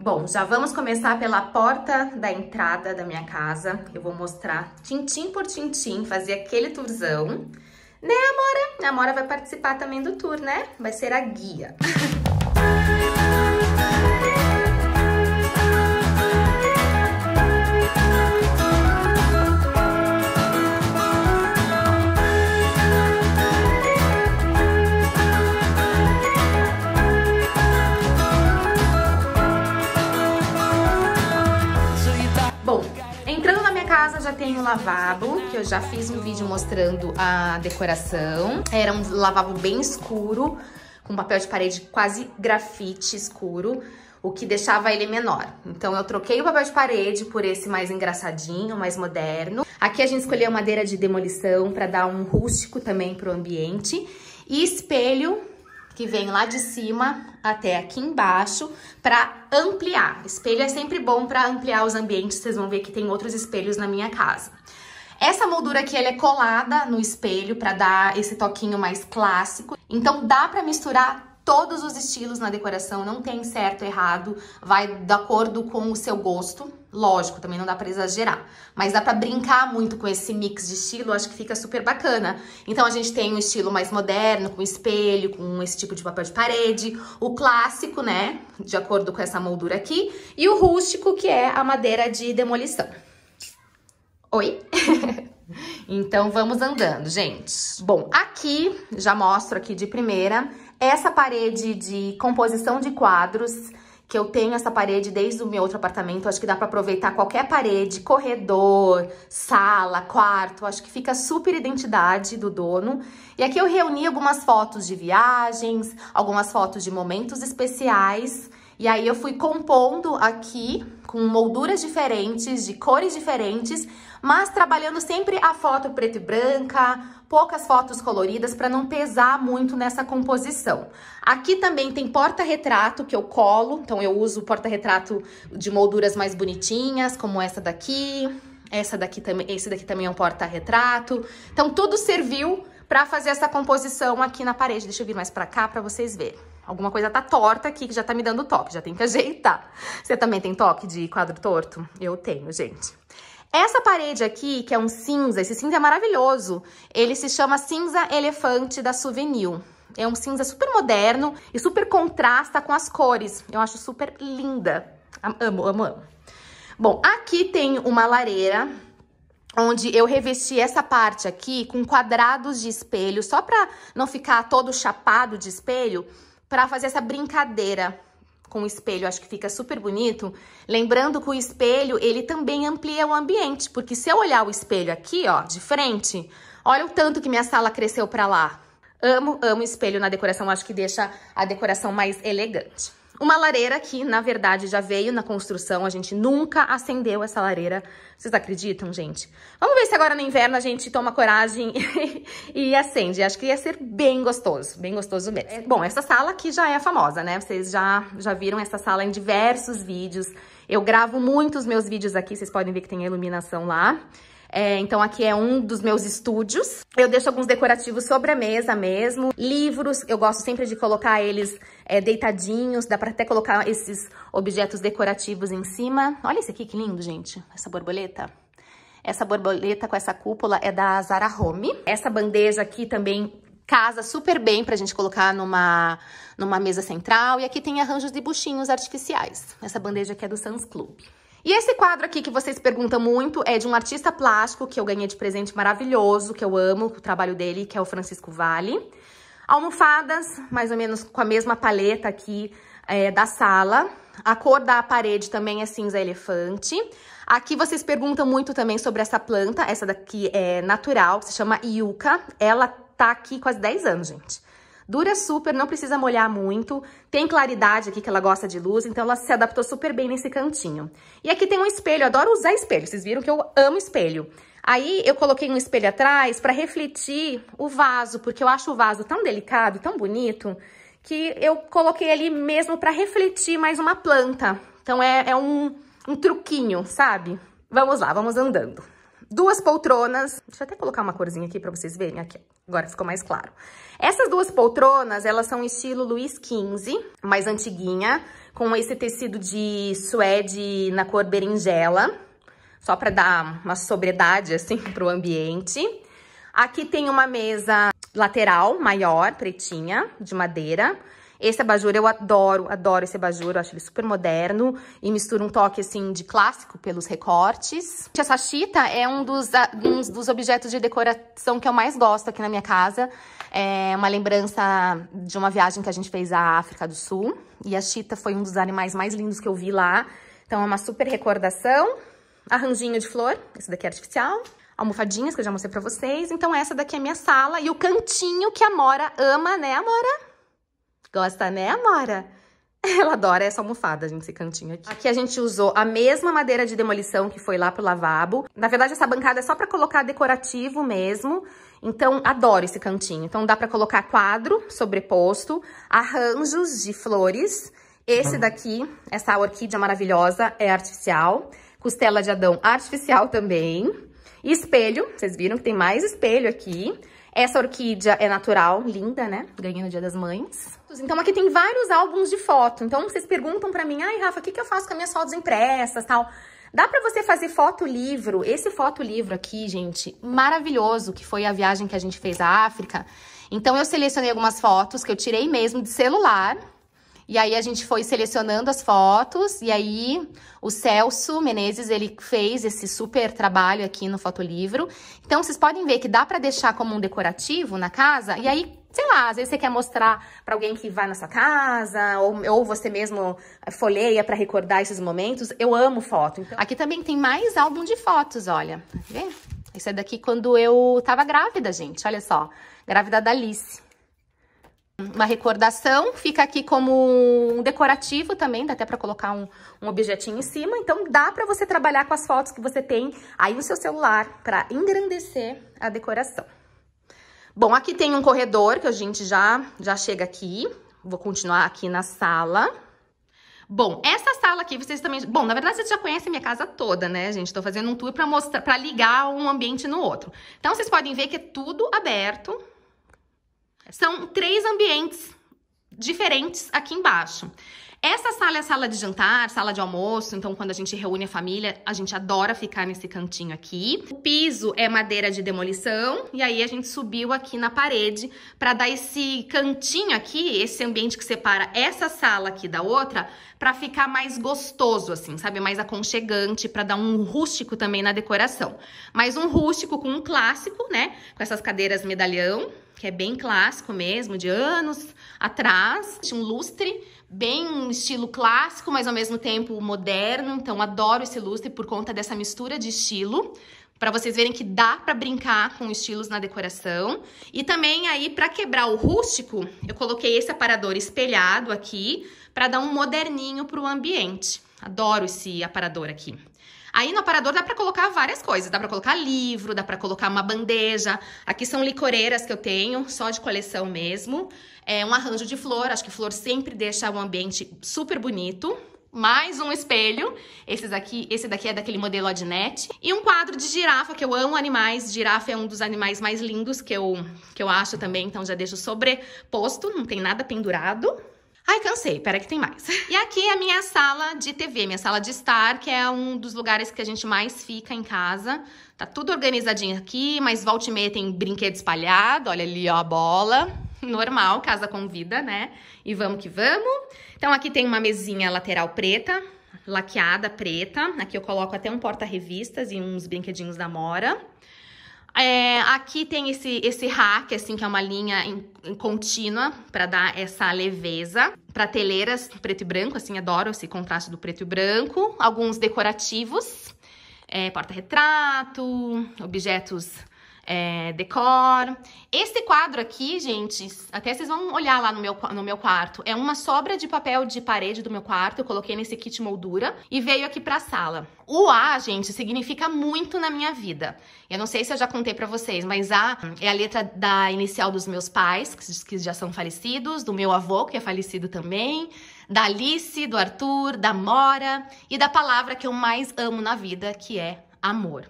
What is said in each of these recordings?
Bom, já vamos começar pela porta da entrada da minha casa. Eu vou mostrar tintim por tintim, fazer aquele tourzão. Né, Amora? A Amora vai participar também do tour, né? Vai ser a guia. já tem o lavabo, que eu já fiz um vídeo mostrando a decoração. Era um lavabo bem escuro, com papel de parede quase grafite escuro, o que deixava ele menor. Então eu troquei o papel de parede por esse mais engraçadinho, mais moderno. Aqui a gente escolheu madeira de demolição para dar um rústico também pro ambiente. E espelho que vem lá de cima até aqui embaixo para ampliar. Espelho é sempre bom para ampliar os ambientes, vocês vão ver que tem outros espelhos na minha casa. Essa moldura aqui ela é colada no espelho para dar esse toquinho mais clássico. Então dá para misturar todos os estilos na decoração, não tem certo errado, vai de acordo com o seu gosto. Lógico, também não dá para exagerar, mas dá para brincar muito com esse mix de estilo, acho que fica super bacana. Então a gente tem um estilo mais moderno, com espelho, com esse tipo de papel de parede, o clássico, né, de acordo com essa moldura aqui, e o rústico, que é a madeira de demolição. Oi? então vamos andando, gente. Bom, aqui, já mostro aqui de primeira, essa parede de composição de quadros, que eu tenho essa parede desde o meu outro apartamento. Acho que dá para aproveitar qualquer parede, corredor, sala, quarto. Acho que fica super identidade do dono. E aqui eu reuni algumas fotos de viagens, algumas fotos de momentos especiais. E aí eu fui compondo aqui com molduras diferentes, de cores diferentes, mas trabalhando sempre a foto preto e branca, poucas fotos coloridas para não pesar muito nessa composição. Aqui também tem porta-retrato que eu colo, então eu uso porta-retrato de molduras mais bonitinhas, como essa daqui, essa daqui também, esse daqui também é um porta-retrato. Então tudo serviu para fazer essa composição aqui na parede. Deixa eu vir mais para cá para vocês verem. Alguma coisa tá torta aqui que já tá me dando toque, já tem que ajeitar. Você também tem toque de quadro torto? Eu tenho, gente. Essa parede aqui, que é um cinza, esse cinza é maravilhoso. Ele se chama cinza elefante da Souvenir. É um cinza super moderno e super contrasta com as cores. Eu acho super linda. Amo, amo, amo. Bom, aqui tem uma lareira onde eu revesti essa parte aqui com quadrados de espelho, só para não ficar todo chapado de espelho, para fazer essa brincadeira com o espelho, acho que fica super bonito. Lembrando que o espelho, ele também amplia o ambiente, porque se eu olhar o espelho aqui, ó, de frente, olha o tanto que minha sala cresceu para lá. Amo, amo espelho na decoração, acho que deixa a decoração mais elegante. Uma lareira que, na verdade, já veio na construção, a gente nunca acendeu essa lareira. Vocês acreditam, gente? Vamos ver se agora no inverno a gente toma coragem e acende. Acho que ia ser bem gostoso, bem gostoso mesmo. É. Bom, essa sala aqui já é famosa, né? Vocês já, já viram essa sala em diversos vídeos. Eu gravo muitos meus vídeos aqui, vocês podem ver que tem iluminação lá. É, então aqui é um dos meus estúdios. Eu deixo alguns decorativos sobre a mesa mesmo. Livros, eu gosto sempre de colocar eles é, deitadinhos. Dá pra até colocar esses objetos decorativos em cima. Olha esse aqui, que lindo, gente. Essa borboleta. Essa borboleta com essa cúpula é da Zara Home. Essa bandeja aqui também casa super bem pra gente colocar numa, numa mesa central. E aqui tem arranjos de buchinhos artificiais. Essa bandeja aqui é do Sans Club. E esse quadro aqui que vocês perguntam muito é de um artista plástico que eu ganhei de presente maravilhoso, que eu amo o trabalho dele, que é o Francisco Vale. Almofadas, mais ou menos com a mesma paleta aqui é, da sala. A cor da parede também é cinza elefante. Aqui vocês perguntam muito também sobre essa planta. Essa daqui é natural, se chama Yuca. Ela tá aqui quase 10 anos, gente. Dura super, não precisa molhar muito. Tem claridade aqui que ela gosta de luz, então ela se adaptou super bem nesse cantinho. E aqui tem um espelho, adoro usar espelho. Vocês viram que eu amo espelho. Aí eu coloquei um espelho atrás para refletir o vaso, porque eu acho o vaso tão delicado, tão bonito, que eu coloquei ali mesmo para refletir mais uma planta. Então é, é um, um truquinho, sabe? Vamos lá, vamos andando duas poltronas. Deixa eu até colocar uma corzinha aqui pra vocês verem. Aqui, agora ficou mais claro. Essas duas poltronas, elas são estilo Luiz XV, mais antiguinha, com esse tecido de suede na cor berinjela, só pra dar uma sobriedade, assim, pro ambiente. Aqui tem uma mesa lateral maior, pretinha, de madeira, esse abajur eu adoro, adoro esse abajur, eu acho ele super moderno e mistura um toque, assim, de clássico pelos recortes. Essa chita é um dos, ah, um dos objetos de decoração que eu mais gosto aqui na minha casa. É uma lembrança de uma viagem que a gente fez à África do Sul. E a chita foi um dos animais mais lindos que eu vi lá. Então, é uma super recordação. Arranjinho de flor, esse daqui é artificial almofadinhas que eu já mostrei pra vocês. Então essa daqui é a minha sala e o cantinho que a Mora ama, né, Amora? Gosta, né, Amora? Ela adora essa almofada, gente, esse cantinho aqui. Aqui a gente usou a mesma madeira de demolição que foi lá pro lavabo. Na verdade, essa bancada é só pra colocar decorativo mesmo. Então, adoro esse cantinho. Então, dá pra colocar quadro sobreposto, arranjos de flores. Esse uhum. daqui, essa orquídea maravilhosa, é artificial. Costela de Adão, artificial também. E espelho, vocês viram que tem mais espelho aqui. Essa orquídea é natural, linda, né? Ganhei no Dia das Mães. Então aqui tem vários álbuns de foto. Então vocês perguntam pra mim, ai Rafa, o que, que eu faço com as minhas fotos impressas tal? Dá para você fazer foto-livro. Esse foto-livro aqui, gente, maravilhoso, que foi a viagem que a gente fez à África. Então eu selecionei algumas fotos que eu tirei mesmo de celular, e aí a gente foi selecionando as fotos e aí o Celso Menezes ele fez esse super trabalho aqui no fotolivro. Então vocês podem ver que dá para deixar como um decorativo na casa e aí Sei lá, às vezes você quer mostrar para alguém que vai na sua casa, ou, ou você mesmo eh, folheia para recordar esses momentos. Eu amo foto. Então... Aqui também tem mais álbum de fotos, olha. Tá Esse é daqui quando eu tava grávida, gente. Olha só. Grávida da Alice uma recordação, fica aqui como um decorativo também, dá até para colocar um, um, objetinho em cima, então dá para você trabalhar com as fotos que você tem aí no seu celular para engrandecer a decoração. Bom, aqui tem um corredor que a gente já, já chega aqui, vou continuar aqui na sala. Bom, essa sala aqui vocês também... Bom, na verdade vocês já conhecem minha casa toda, né, gente? Estou fazendo um tour para mostrar, para ligar um ambiente no outro. Então vocês podem ver que é tudo aberto, são três ambientes diferentes aqui embaixo. Essa sala é sala de jantar, sala de almoço, então quando a gente reúne a família, a gente adora ficar nesse cantinho aqui. O piso é madeira de demolição e aí a gente subiu aqui na parede para dar esse cantinho aqui, esse ambiente que separa essa sala aqui da outra, para ficar mais gostoso assim, sabe, mais aconchegante, para dar um rústico também na decoração. Mas um rústico com um clássico, né, com essas cadeiras medalhão, que é bem clássico mesmo, de anos atrás. Um lustre bem estilo clássico, mas ao mesmo tempo moderno. Então adoro esse lustre por conta dessa mistura de estilo. Para vocês verem que dá para brincar com estilos na decoração. E também aí para quebrar o rústico, eu coloquei esse aparador espelhado aqui para dar um moderninho para o ambiente. Adoro esse aparador aqui. Aí no aparador dá para colocar várias coisas, dá para colocar livro, dá para colocar uma bandeja. Aqui são licoreiras que eu tenho, só de coleção mesmo. É um arranjo de flor, acho que flor sempre deixa o ambiente super bonito. Mais um espelho, esses aqui, esse daqui é daquele modelo Adnet. E um quadro de girafa, que eu amo animais. Girafa é um dos animais mais lindos que eu, que eu acho também, então já deixo sobreposto, não tem nada pendurado. Ai, cansei, pera que tem mais. E aqui é a minha sala de TV, minha sala de estar, que é um dos lugares que a gente mais fica em casa. Tá tudo organizadinho aqui, mas volte e meia tem brinquedo espalhado, olha ali ó, a bola. Normal, casa com vida, né? E vamos que vamos. Então aqui tem uma mesinha lateral preta, laqueada preta. Aqui eu coloco até um porta-revistas e uns brinquedinhos da Mora. É, aqui tem esse, esse rack assim, que é uma linha em, em contínua para dar essa leveza. Prateleiras preto e branco, assim, adoro esse contraste do preto e branco. Alguns decorativos, é, porta-retrato, objetos é, decor. Esse quadro aqui, gente, até vocês vão olhar lá no meu, no meu quarto, é uma sobra de papel de parede do meu quarto, eu coloquei nesse kit moldura e veio aqui pra sala. O A, gente, significa muito na minha vida. Eu não sei se eu já contei para vocês, mas A é a letra da inicial dos meus pais, que já são falecidos, do meu avô, que é falecido também, da Alice, do Arthur, da Mora e da palavra que eu mais amo na vida, que é amor.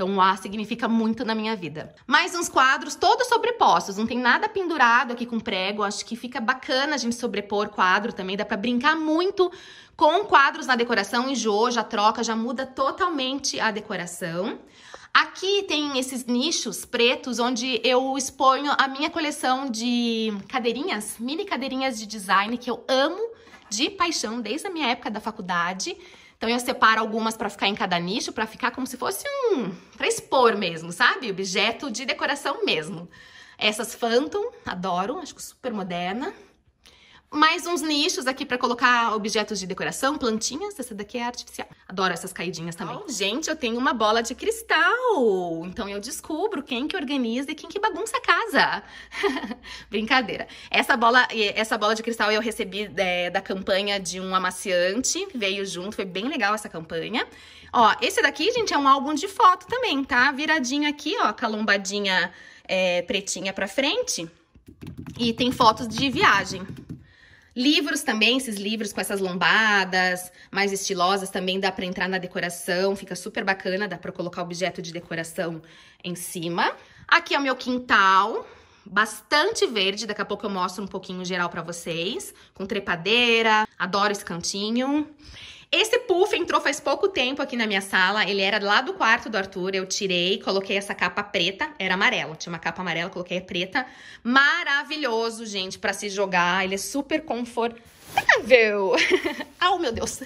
Então o A significa muito na minha vida. Mais uns quadros, todos sobrepostos, não tem nada pendurado aqui com prego. Acho que fica bacana a gente sobrepor quadro também, dá para brincar muito com quadros na decoração, Enjoou, já troca, já muda totalmente a decoração. Aqui tem esses nichos pretos onde eu exponho a minha coleção de cadeirinhas, mini cadeirinhas de design que eu amo de paixão desde a minha época da faculdade. Então eu separo algumas para ficar em cada nicho, para ficar como se fosse um. para expor mesmo, sabe? Objeto de decoração mesmo. Essas Phantom, adoro, acho que super moderna. Mais uns nichos aqui para colocar objetos de decoração, plantinhas. Essa daqui é artificial. Adoro essas caidinhas também. Oh, gente, eu tenho uma bola de cristal. Então eu descubro quem que organiza e quem que bagunça a casa. Brincadeira. Essa bola, essa bola de cristal eu recebi é, da campanha de um amaciante. Veio junto, foi bem legal essa campanha. Ó, esse daqui, gente, é um álbum de foto também, tá? Viradinho aqui, ó, com a lombadinha é, pretinha pra frente. E tem fotos de viagem. Livros também, esses livros com essas lombadas mais estilosas também dá para entrar na decoração, fica super bacana, dá para colocar objeto de decoração em cima. Aqui é o meu quintal, bastante verde, daqui a pouco eu mostro um pouquinho geral para vocês, com trepadeira, adoro esse cantinho. Esse puff entrou faz pouco tempo aqui na minha sala. Ele era lá do quarto do Arthur. Eu tirei, coloquei essa capa preta. Era amarelo, tinha uma capa amarela, coloquei a preta. Maravilhoso, gente, para se jogar. Ele é super confortável. Ah, oh, meu Deus.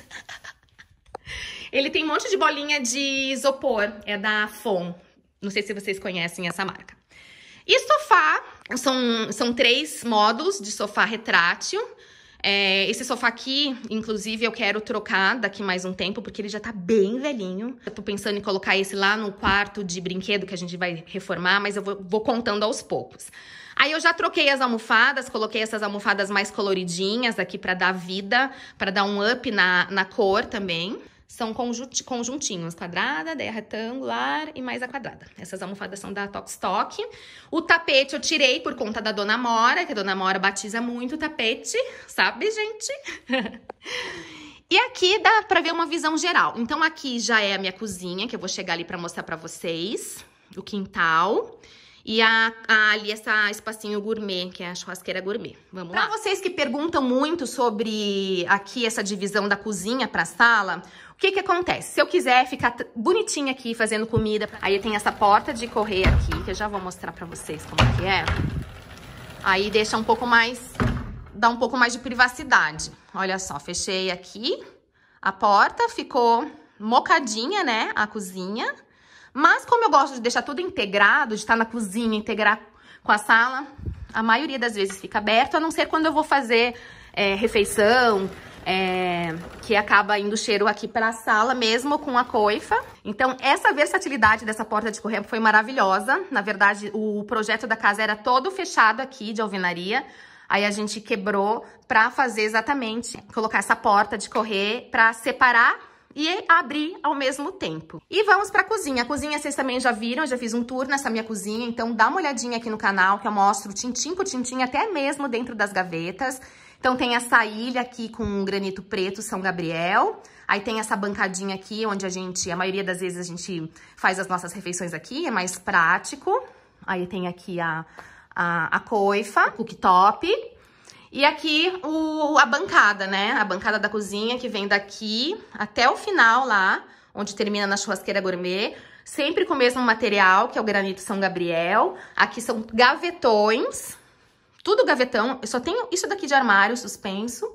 Ele tem um monte de bolinha de isopor. É da Fon. Não sei se vocês conhecem essa marca. E sofá, são, são três modos de sofá retrátil. É, esse sofá aqui, inclusive, eu quero trocar daqui mais um tempo, porque ele já tá bem velhinho. Eu tô pensando em colocar esse lá no quarto de brinquedo que a gente vai reformar, mas eu vou, vou contando aos poucos. Aí eu já troquei as almofadas, coloquei essas almofadas mais coloridinhas aqui para dar vida, para dar um up na, na cor também são conjuntinhos, quadrada, daí a é retangular e mais a quadrada. Essas almofadas são da Tokstok. O tapete eu tirei por conta da Dona Mora, que a Dona Mora batiza muito o tapete, sabe, gente? e aqui dá pra ver uma visão geral. Então aqui já é a minha cozinha, que eu vou chegar ali pra mostrar pra vocês, o quintal e a, a, ali essa espacinho gourmet, que é a churrasqueira gourmet. Vamos pra lá. Pra vocês que perguntam muito sobre aqui essa divisão da cozinha pra sala, o que que acontece? Se eu quiser ficar bonitinha aqui fazendo comida, aí tem essa porta de correr aqui, que eu já vou mostrar pra vocês como que é. Aí deixa um pouco mais, dá um pouco mais de privacidade. Olha só, fechei aqui a porta, ficou mocadinha, né, a cozinha. Mas como eu gosto de deixar tudo integrado, de estar na cozinha, integrar com a sala, a maioria das vezes fica aberto, a não ser quando eu vou fazer é, refeição, é, que acaba indo cheiro aqui para a sala mesmo com a coifa. Então, essa versatilidade dessa porta de correr foi maravilhosa. Na verdade, o projeto da casa era todo fechado aqui de alvenaria. Aí a gente quebrou para fazer exatamente, colocar essa porta de correr para separar e abrir ao mesmo tempo. E vamos para a cozinha. A cozinha vocês também já viram, eu já fiz um tour nessa minha cozinha, então dá uma olhadinha aqui no canal que eu mostro tintim por tintim, até mesmo dentro das gavetas. Então tem essa ilha aqui com granito preto São Gabriel. Aí tem essa bancadinha aqui onde a gente, a maioria das vezes a gente faz as nossas refeições aqui, é mais prático. Aí tem aqui a, a, a coifa, cooktop. E aqui o, a bancada, né? A bancada da cozinha que vem daqui até o final lá, onde termina na churrasqueira gourmet. Sempre com o mesmo material, que é o granito São Gabriel. Aqui são gavetões, tudo gavetão. Eu só tenho isso daqui de armário suspenso.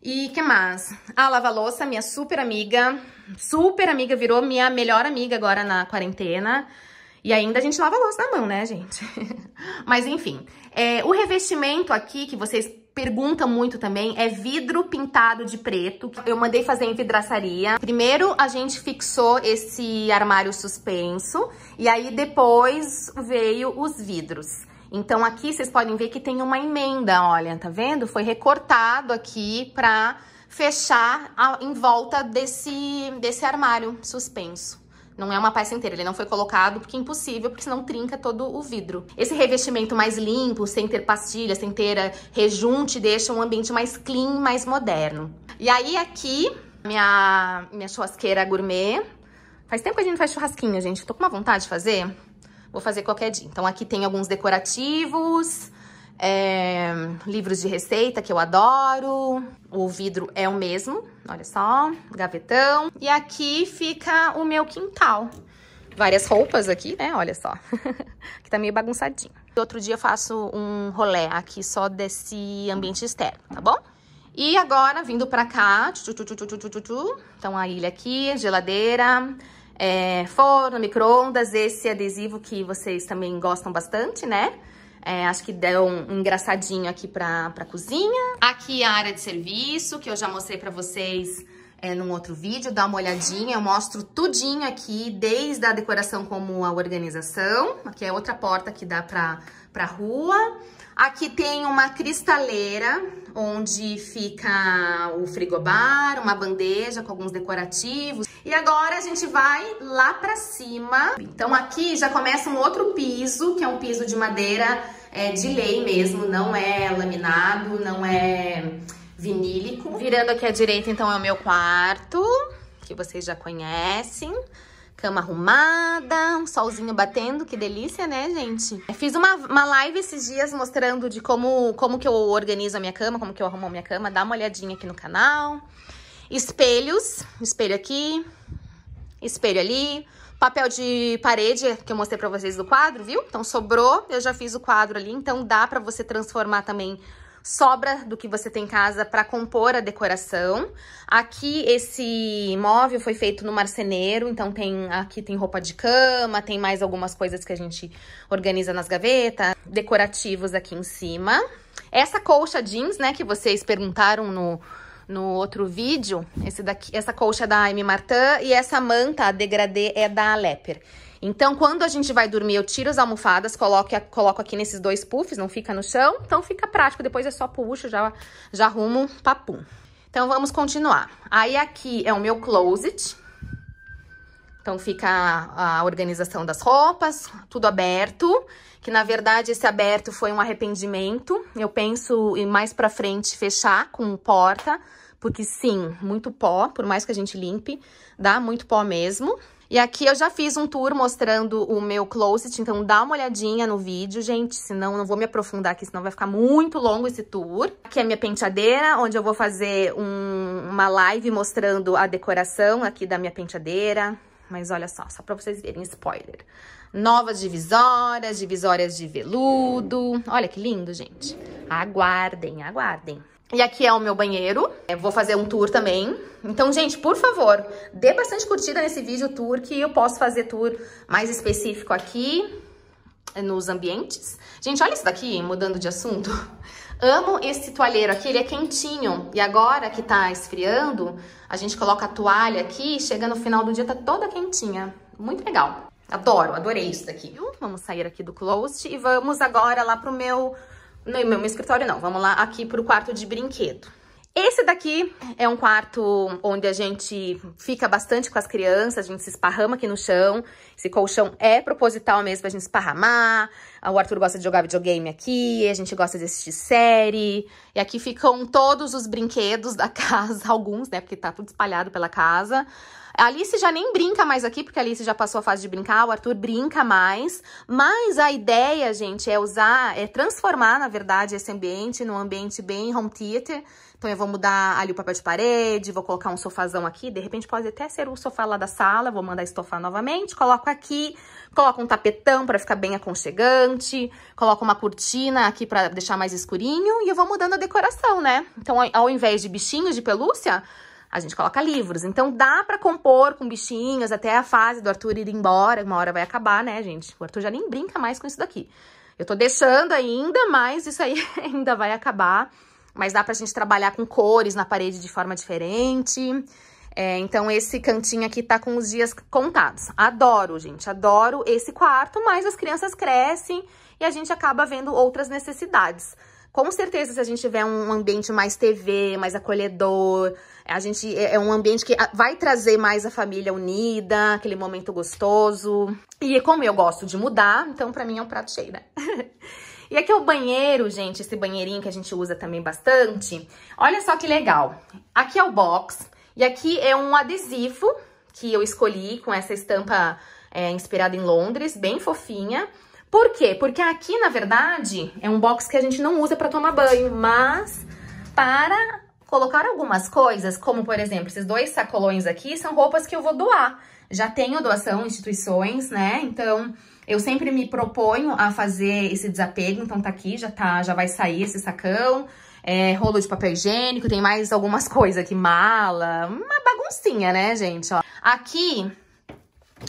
E que mais? A ah, lava-louça, minha super amiga. Super amiga, virou minha melhor amiga agora na quarentena. E ainda a gente lava a louça na mão, né, gente? Mas enfim, é, o revestimento aqui que vocês perguntam muito também é vidro pintado de preto. Eu mandei fazer em vidraçaria. Primeiro a gente fixou esse armário suspenso e aí depois veio os vidros. Então aqui vocês podem ver que tem uma emenda, olha, tá vendo? Foi recortado aqui pra fechar a, em volta desse, desse armário suspenso. Não é uma peça inteira, ele não foi colocado porque é impossível, porque senão trinca todo o vidro. Esse revestimento mais limpo, sem ter pastilhas, sem ter eh, rejunte, deixa um ambiente mais clean, mais moderno. E aí aqui, minha, minha churrasqueira gourmet. Faz tempo que a gente não faz churrasquinho, gente. tô com uma vontade de fazer. Vou fazer qualquer dia. Então aqui tem alguns decorativos é, livros de receita que eu adoro. O vidro é o mesmo, olha só, gavetão. E aqui fica o meu quintal. Várias roupas aqui, né? Olha só. que tá meio bagunçadinho. Outro dia eu faço um rolê aqui só desse ambiente externo, tá bom? E agora, vindo pra cá, então a ilha aqui, geladeira, é, forno, micro-ondas, esse adesivo que vocês também gostam bastante, né? É, acho que deu um engraçadinho aqui pra, pra cozinha. Aqui é a área de serviço, que eu já mostrei pra vocês é, num outro vídeo, dá uma olhadinha, eu mostro tudinho aqui, desde a decoração como a organização, aqui é outra porta que dá pra, pra rua. Aqui tem uma cristaleira, onde fica o frigobar, uma bandeja com alguns decorativos. E agora a gente vai lá pra cima. Então aqui já começa um outro piso, que é um piso de madeira é, de lei mesmo, não é laminado, não é vinílico. Virando aqui à direita, então, é o meu quarto, que vocês já conhecem. Cama arrumada, um solzinho batendo, que delícia, né, gente? É, fiz uma, uma live esses dias mostrando de como, como que eu organizo a minha cama, como que eu arrumo a minha cama. Dá uma olhadinha aqui no canal. Espelhos, espelho aqui, espelho ali. Papel de parede que eu mostrei pra vocês do quadro, viu? Então sobrou, eu já fiz o quadro ali, então dá pra você transformar também sobra do que você tem em casa para compor a decoração. Aqui esse móvel foi feito no marceneiro, então tem aqui tem roupa de cama, tem mais algumas coisas que a gente organiza nas gavetas, decorativos aqui em cima. Essa colcha jeans, né, que vocês perguntaram no no outro vídeo. Esse daqui, essa colcha é da Amy Martin e essa manta, a degradê, é da Leper. Então, quando a gente vai dormir, eu tiro as almofadas, coloco, coloco aqui nesses dois puffs, não fica no chão. Então, fica prático. Depois é só puxo, já, já arrumo, papum. Então, vamos continuar. Aí, aqui é o meu closet. Então, fica a, organização das roupas, tudo aberto, que na verdade esse aberto foi um arrependimento. Eu penso em mais pra frente fechar com porta, porque sim, muito pó, por mais que a gente limpe, dá muito pó mesmo. E aqui eu já fiz um tour mostrando o meu closet, então dá uma olhadinha no vídeo, gente, senão não vou me aprofundar aqui, senão vai ficar muito longo esse tour. Aqui é a minha penteadeira, onde eu vou fazer um, uma live mostrando a decoração aqui da minha penteadeira, mas olha só, só pra vocês verem, spoiler. Novas divisórias, divisórias de veludo. Olha que lindo, gente. Aguardem, aguardem. E aqui é o meu banheiro. Eu é, vou fazer um tour também. Então, gente, por favor, dê bastante curtida nesse vídeo tour, que eu posso fazer tour mais específico aqui nos ambientes. Gente, olha isso daqui, mudando de assunto. Amo esse toalheiro aqui, ele é quentinho. E agora que tá esfriando, a gente coloca a toalha aqui, chega no final do dia, tá toda quentinha. Muito legal. Adoro, adorei isso daqui. Vamos sair aqui do closet e vamos agora lá pro meu... Não, meu, meu escritório não, vamos lá aqui pro quarto de brinquedo. Esse daqui é um quarto onde a gente fica bastante com as crianças, a gente se esparrama aqui no chão. Esse colchão é proposital mesmo pra gente esparramar. O Arthur gosta de jogar videogame aqui, a gente gosta de assistir série. E aqui ficam todos os brinquedos da casa, alguns, né, porque tá tudo espalhado pela casa. A Alice já nem brinca mais aqui, porque a Alice já passou a fase de brincar, o Arthur brinca mais. Mas a ideia, gente, é usar, é transformar, na verdade, esse ambiente num ambiente bem home theater. Então eu vou mudar ali o papel de parede, vou colocar um sofazão aqui, de repente pode até ser o sofá lá da sala, vou mandar estofar novamente, coloco aqui, coloco um tapetão para ficar bem aconchegante, coloco uma cortina aqui para deixar mais escurinho e eu vou mudando a decoração, né? Então ao invés de bichinhos de pelúcia, a gente coloca livros. Então dá para compor com bichinhos até a fase do Arthur ir embora, uma hora vai acabar, né, gente? O Arthur já nem brinca mais com isso daqui. Eu tô deixando ainda, mas isso aí ainda vai acabar mas dá pra gente trabalhar com cores na parede de forma diferente. É, então, esse cantinho aqui tá com os dias contados. Adoro, gente, adoro esse quarto, mas as crianças crescem e a gente acaba vendo outras necessidades. Com certeza, se a gente tiver um ambiente mais TV, mais acolhedor, a gente é, é um ambiente que ah, vai trazer mais a família unida, aquele momento gostoso. E como eu gosto de mudar, então para mim é um prato cheio, né? E aqui é o banheiro, gente, esse banheirinho que a gente usa também bastante. Olha só que legal. Aqui é o box e aqui é um adesivo que eu escolhi com essa estampa é, inspirada em Londres, bem fofinha. Por quê? Porque aqui, na verdade, é um box que a gente não usa para tomar banho, mas para colocar algumas coisas, como por exemplo, esses dois sacolões aqui são roupas que eu vou doar. Já tenho doação, instituições, né? Então, eu sempre me proponho a fazer esse desapego, então tá aqui, já tá, já vai sair esse sacão. É, rolo de papel higiênico, tem mais algumas coisas aqui, mala, uma baguncinha, né, gente, ó. Aqui,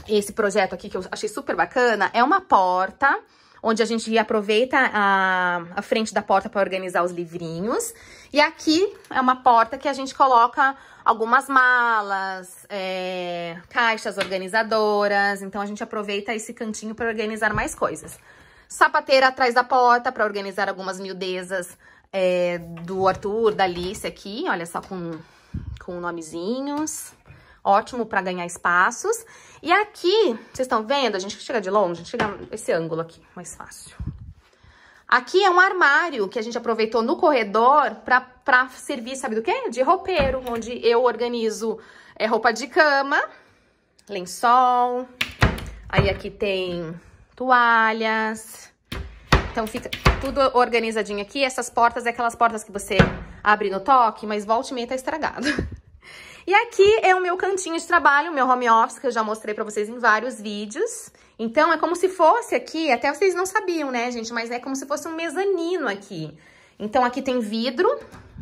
esse projeto aqui que eu achei super bacana, é uma porta onde a gente aproveita a, a frente da porta para organizar os livrinhos. E aqui é uma porta que a gente coloca algumas malas, é, caixas organizadoras. Então, a gente aproveita esse cantinho para organizar mais coisas. Sapateira atrás da porta para organizar algumas miudezas é, do Arthur, da Alice aqui. Olha só com, com nomezinhos ótimo para ganhar espaços. E aqui, vocês estão vendo? A gente chega de longe, a gente chega esse ângulo aqui, mais fácil. Aqui é um armário que a gente aproveitou no corredor para servir, sabe do quê? De roupeiro, onde eu organizo é, roupa de cama, lençol, aí aqui tem toalhas. Então fica tudo organizadinho aqui. Essas portas é aquelas portas que você abre no toque, mas volte e meia tá estragado. E aqui é o meu cantinho de trabalho, o meu home office, que eu já mostrei pra vocês em vários vídeos. Então, é como se fosse aqui, até vocês não sabiam, né, gente? Mas é como se fosse um mezanino aqui. Então, aqui tem vidro,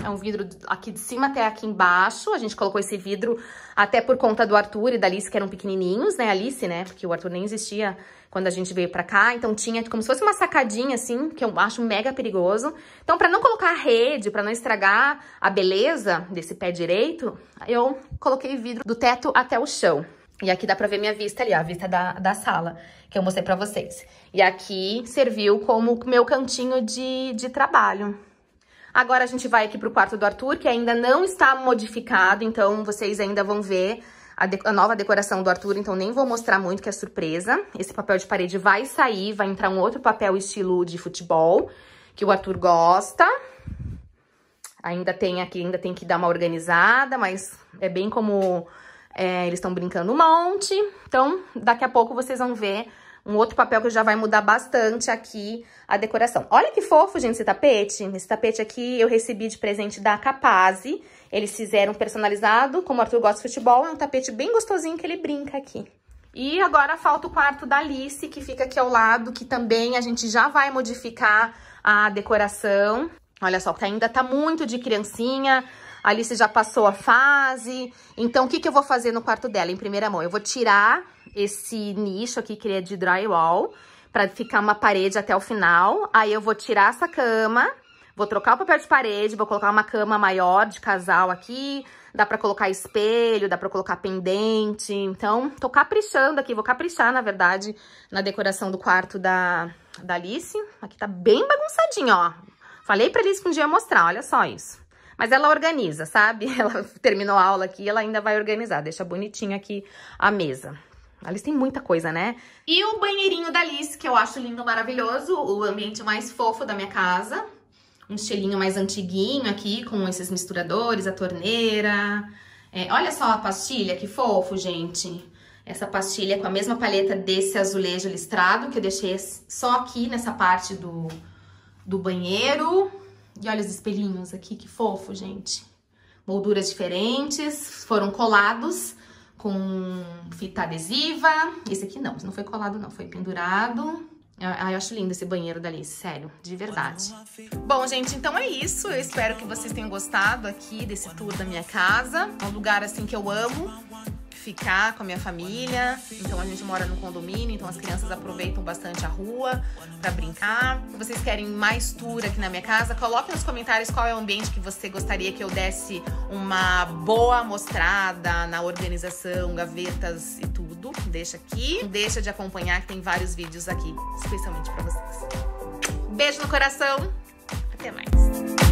é um vidro aqui de cima até aqui embaixo. A gente colocou esse vidro até por conta do Arthur e da Alice, que eram pequenininhos, né? Alice, né? Porque o Arthur nem existia quando a gente veio pra cá. Então tinha como se fosse uma sacadinha, assim, que eu acho mega perigoso. Então, pra não colocar rede, pra não estragar a beleza desse pé direito, eu coloquei vidro do teto até o chão. E aqui dá pra ver minha vista ali, ó, a vista da, da sala, que eu mostrei pra vocês. E aqui serviu como meu cantinho de, de trabalho. Agora a gente vai aqui pro quarto do Arthur, que ainda não está modificado, então vocês ainda vão ver a, a, nova decoração do Arthur, então nem vou mostrar muito, que é surpresa. Esse papel de parede vai sair, vai entrar um outro papel estilo de futebol, que o Arthur gosta. Ainda tem aqui, ainda tem que dar uma organizada, mas é bem como é, eles estão brincando um monte. Então, daqui a pouco vocês vão ver um outro papel que já vai mudar bastante aqui a decoração. Olha que fofo, gente, esse tapete. Esse tapete aqui eu recebi de presente da Capazi. Eles fizeram personalizado, como o Arthur gosta de futebol, é um tapete bem gostosinho que ele brinca aqui. E agora falta o quarto da Alice, que fica aqui ao lado, que também a gente já vai modificar a decoração. Olha só, ainda tá muito de criancinha, a Alice já passou a fase. Então, o que, que eu vou fazer no quarto dela, em primeira mão? Eu vou tirar esse nicho aqui, que é de drywall, para ficar uma parede até o final. Aí eu vou tirar essa cama, vou trocar o papel de parede, vou colocar uma cama maior de casal aqui, dá pra colocar espelho, dá pra colocar pendente, então tô caprichando aqui, vou caprichar, na verdade, na decoração do quarto da, da Alice. Aqui tá bem bagunçadinho, ó. Falei pra Alice que um dia ia mostrar, olha só isso. Mas ela organiza, sabe? Ela terminou a aula aqui, ela ainda vai organizar, deixa bonitinho aqui a mesa. Alice tem muita coisa, né? E o banheirinho da Alice, que eu acho lindo, maravilhoso, o ambiente mais fofo da minha casa. Um estilinho mais antiguinho aqui, com esses misturadores, a torneira. É, olha só a pastilha, que fofo, gente. Essa pastilha é com a mesma paleta desse azulejo listrado, que eu deixei só aqui nessa parte do, do banheiro. E olha os espelhinhos aqui, que fofo, gente. Molduras diferentes, foram colados com fita adesiva. Esse aqui não, não foi colado não, foi pendurado. Ah, ai, eu acho lindo esse banheiro dali, sério, de verdade. Bom, gente, então é isso. Eu espero que vocês tenham gostado aqui desse tour da minha casa. É um lugar, assim, que eu amo ficar com a minha família. Então a gente mora num condomínio, então as crianças aproveitam bastante a rua para brincar. Se vocês querem mais tour aqui na minha casa, coloque nos comentários qual é o ambiente que você gostaria que eu desse uma boa mostrada na organização, gavetas e tudo. Deixa aqui, deixa de acompanhar que tem vários vídeos aqui especialmente para vocês. Beijo no coração, até mais.